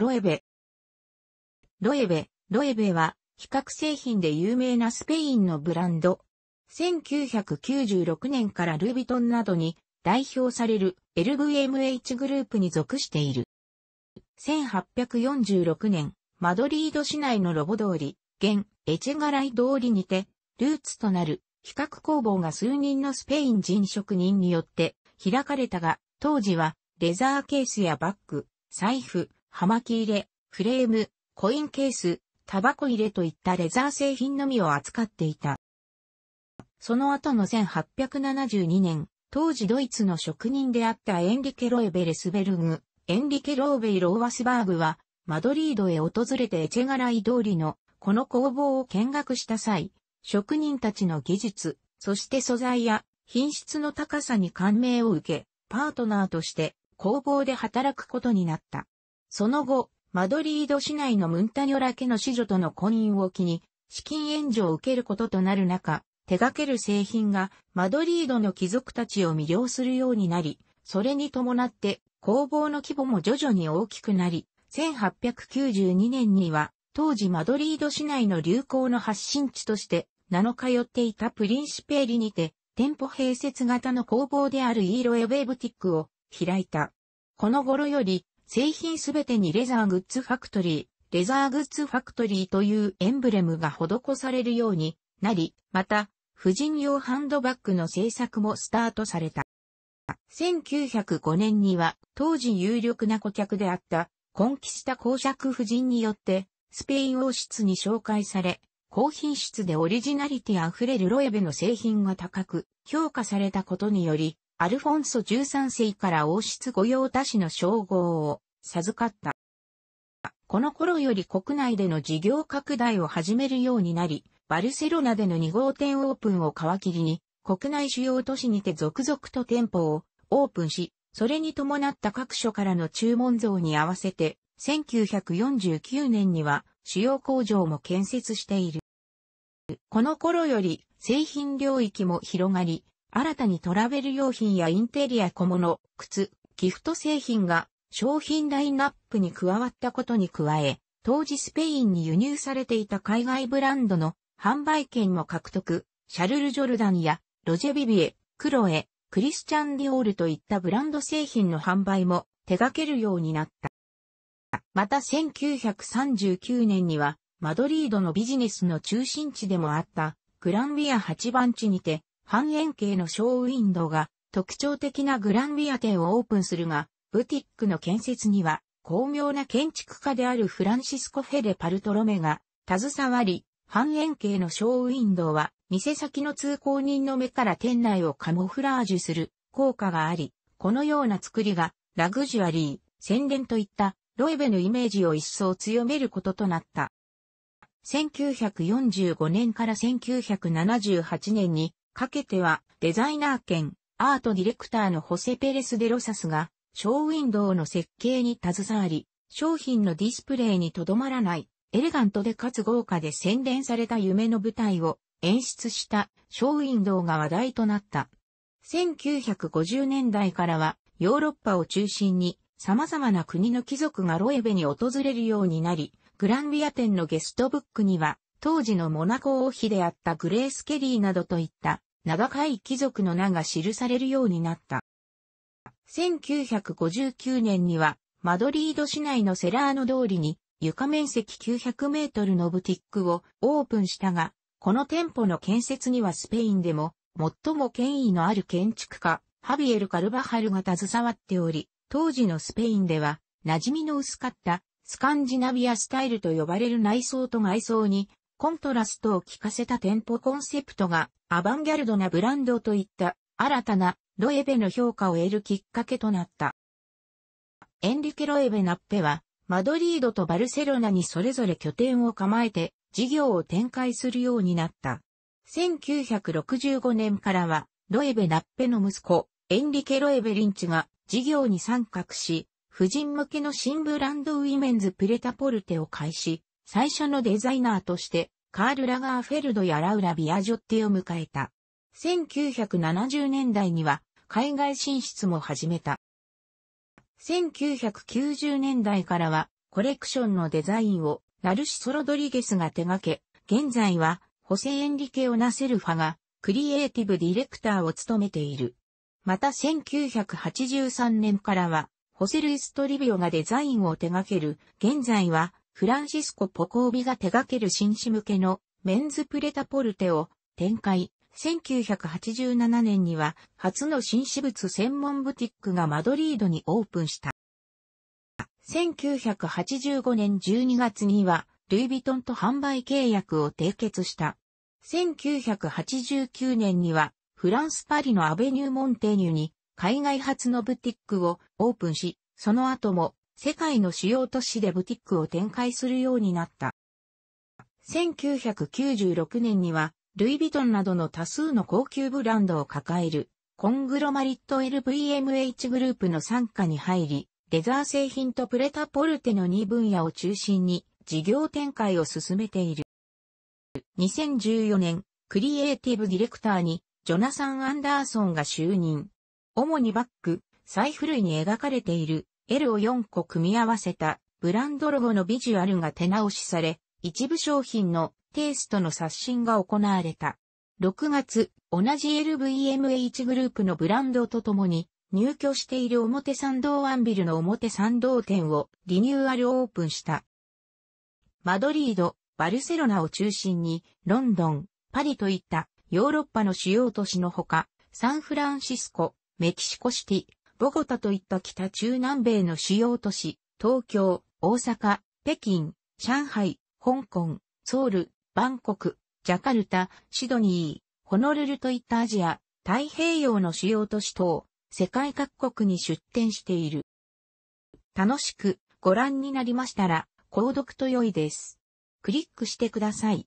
ロエベ。ロエベ、ロエベは、比較製品で有名なスペインのブランド。1996年からルビトンなどに代表される LVMH グループに属している。1846年、マドリード市内のロボ通り、現エチェガライ通りにて、ルーツとなる比較工房が数人のスペイン人職人によって開かれたが、当時はレザーケースやバッグ、財布、葉巻入れ、フレーム、コインケース、タバコ入れといったレザー製品のみを扱っていた。その後の1872年、当時ドイツの職人であったエンリケ・ロエベレスベルグ、エンリケ・ローベイ・ローワスバーグは、マドリードへ訪れてエチェガライ通りのこの工房を見学した際、職人たちの技術、そして素材や品質の高さに感銘を受け、パートナーとして工房で働くことになった。その後、マドリード市内のムンタニョラ家の子女との婚姻を機に、資金援助を受けることとなる中、手掛ける製品がマドリードの貴族たちを魅了するようになり、それに伴って工房の規模も徐々に大きくなり、1892年には当時マドリード市内の流行の発信地として7日寄っていたプリンシペーリにて店舗併設型の工房であるイーロエウェブティックを開いた。この頃より製品すべてにレザーグッズファクトリー、レザーグッズファクトリーというエンブレムが施されるようになり、また、婦人用ハンドバッグの製作もスタートされた。1905年には当時有力な顧客であったコンキスタ公爵夫人によってスペイン王室に紹介され、高品質でオリジナリティあふれるロエベの製品が高く評価されたことにより、アルフォンソ13世から王室御用達の称号を授かった。この頃より国内での事業拡大を始めるようになり、バルセロナでの2号店オープンを皮切りに、国内主要都市にて続々と店舗をオープンし、それに伴った各所からの注文増に合わせて、1949年には主要工場も建設している。この頃より製品領域も広がり、新たにトラベル用品やインテリア小物、靴、ギフト製品が商品ラインナップに加わったことに加え、当時スペインに輸入されていた海外ブランドの販売権も獲得、シャルル・ジョルダンやロジェ・ビビエ、クロエ、クリスチャン・ディオールといったブランド製品の販売も手掛けるようになった。また1939年にはマドリードのビジネスの中心地でもあったグランビア8番地にて半円形のショーウィンドウが特徴的なグランビア店をオープンするが、ブティックの建設には巧妙な建築家であるフランシスコ・フェレ・パルトロメが携わり、半円形のショーウィンドウは店先の通行人の目から店内をカモフラージュする効果があり、このような作りがラグジュアリー、宣伝といったロエベのイメージを一層強めることとなった。1945年から1978年にかけては、デザイナー兼アートディレクターのホセ・ペレス・デロサスが、ショーウィンドウの設計に携わり、商品のディスプレイにとどまらない、エレガントでかつ豪華で洗練された夢の舞台を演出したショーウィンドウが話題となった。1950年代からはヨーロッパを中心に様々な国の貴族がロエベに訪れるようになり、グランビア店のゲストブックには当時のモナコ王妃であったグレース・ケリーなどといった名高い貴族の名が記されるようになった。1959年には、マドリード市内のセラーノ通りに床面積900メートルのブティックをオープンしたが、この店舗の建設にはスペインでも最も権威のある建築家、ハビエル・カルバハルが携わっており、当時のスペインでは馴染みの薄かったスカンジナビアスタイルと呼ばれる内装と外装にコントラストを効かせた店舗コンセプトがアバンギャルドなブランドといった新たなロエベの評価を得るきっかけとなった。エンリケ・ロエベ・ナッペはマドリードとバルセロナにそれぞれ拠点を構えて事業を展開するようになった。1965年からはロエベ・ナッペの息子エンリケ・ロエベ・リンチが事業に参画し、婦人向けの新ブランドウィメンズプレタポルテを開始、最初のデザイナーとして、カール・ラガーフェルドやラウラ・ビアジョッティを迎えた。1970年代には海外進出も始めた。1990年代からはコレクションのデザインをナルシソ・ロドリゲスが手掛け、現在はホセ・エンリケ・オナセルファがクリエイティブディレクターを務めている。また1983年からはホセ・ルイストリビオがデザインを手掛ける、現在はフランシスコ・ポコービが手掛ける紳士向けのメンズプレタポルテを展開。1987年には初の紳士物専門ブティックがマドリードにオープンした。1985年12月にはルイ・ヴィトンと販売契約を締結した。1989年にはフランス・パリのアベニュー・モンテーニュに海外初のブティックをオープンし、その後も世界の主要都市でブティックを展開するようになった。1996年には、ルイ・ヴィトンなどの多数の高級ブランドを抱える、コングロマリット LVMH グループの参加に入り、レザー製品とプレタポルテの2分野を中心に事業展開を進めている。2014年、クリエイティブディレクターにジョナサン・アンダーソンが就任。主にバック、財布類に描かれている L を4個組み合わせたブランドロゴのビジュアルが手直しされ、一部商品のテイストの刷新が行われた。6月、同じ LVMH グループのブランドとともに、入居している表参道アンビルの表参道店をリニューアルオープンした。マドリード、バルセロナを中心に、ロンドン、パリといったヨーロッパの主要都市のほか、サンフランシスコ、メキシコシティ、ボゴタといった北中南米の主要都市、東京、大阪、北京、上海、香港、ソウル、バンコク、ジャカルタ、シドニー、ホノルルといったアジア、太平洋の主要都市等、世界各国に出展している。楽しくご覧になりましたら、購読と良いです。クリックしてください。